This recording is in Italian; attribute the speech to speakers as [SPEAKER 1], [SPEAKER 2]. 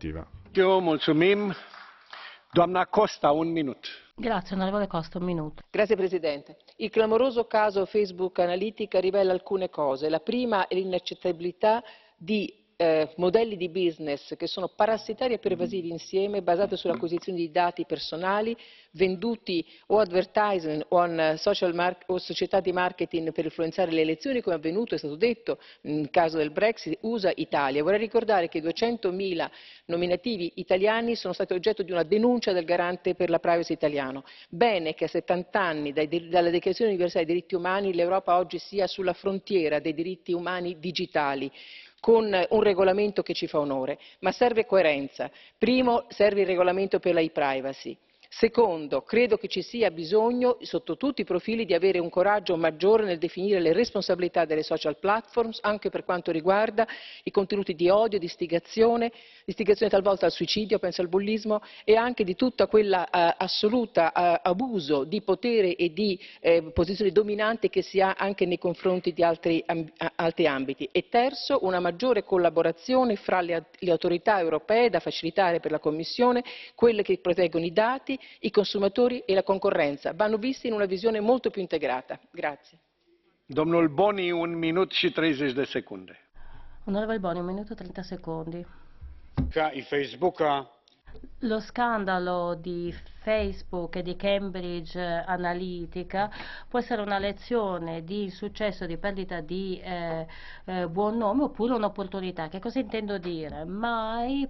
[SPEAKER 1] effettiva. Io mulțumim. Doamna Costa, un minuto.
[SPEAKER 2] Grazie, onorevole Costa, un minuto. Grazie, Presidente. Il clamoroso caso Facebook Analitica rivela alcune cose. La prima è l'inaccettabilità di eh, modelli di business che sono parassitari e pervasivi mm-hmm. insieme, basati sull'acquisizione mm-hmm. di dati personali venduti o advertising o, o, società di marketing per influenzare le elezioni, come è avvenuto, è stato detto, nel caso del Brexit, USA-Italia. Vorrei ricordare che 200.000 nominativi italiani sono stati oggetto di una denuncia del garante per la privacy italiano. Bene che a 70 anni dai, dalla Dichiarazione universale dei diritti umani l'Europa oggi sia sulla frontiera dei diritti umani digitali con un regolamento che ci fa onore ma serve coerenza primo serve il regolamento per la e privacy. Secondo, credo che ci sia bisogno, sotto tutti i profili, di avere un coraggio maggiore nel definire le responsabilità delle social platforms, anche per quanto riguarda i contenuti di odio, di istigazione, istigazione talvolta al suicidio, penso al bullismo, e anche di tutta quella uh, assoluta uh, abuso di potere e di uh, eh, posizione dominante che si ha anche nei confronti di altri, um, altri ambiti. E terzo, una maggiore collaborazione fra le, le autorità europee da facilitare per la Commissione, quelle che proteggono i dati, i consumatori e la concorrenza vanno visti in una visione molto più integrata. Grazie. Domnul Boni, un minuto
[SPEAKER 1] e 30 de secunde.
[SPEAKER 2] Onorevole Boni, un minuto e 30 secondi.
[SPEAKER 1] Ca il Facebook ha lo scandalo di Facebook e di Cambridge Analytica può essere una lezione di insuccesso, di perdita di eh, eh, buon nome oppure un'opportunità. Che cosa intendo dire? Mai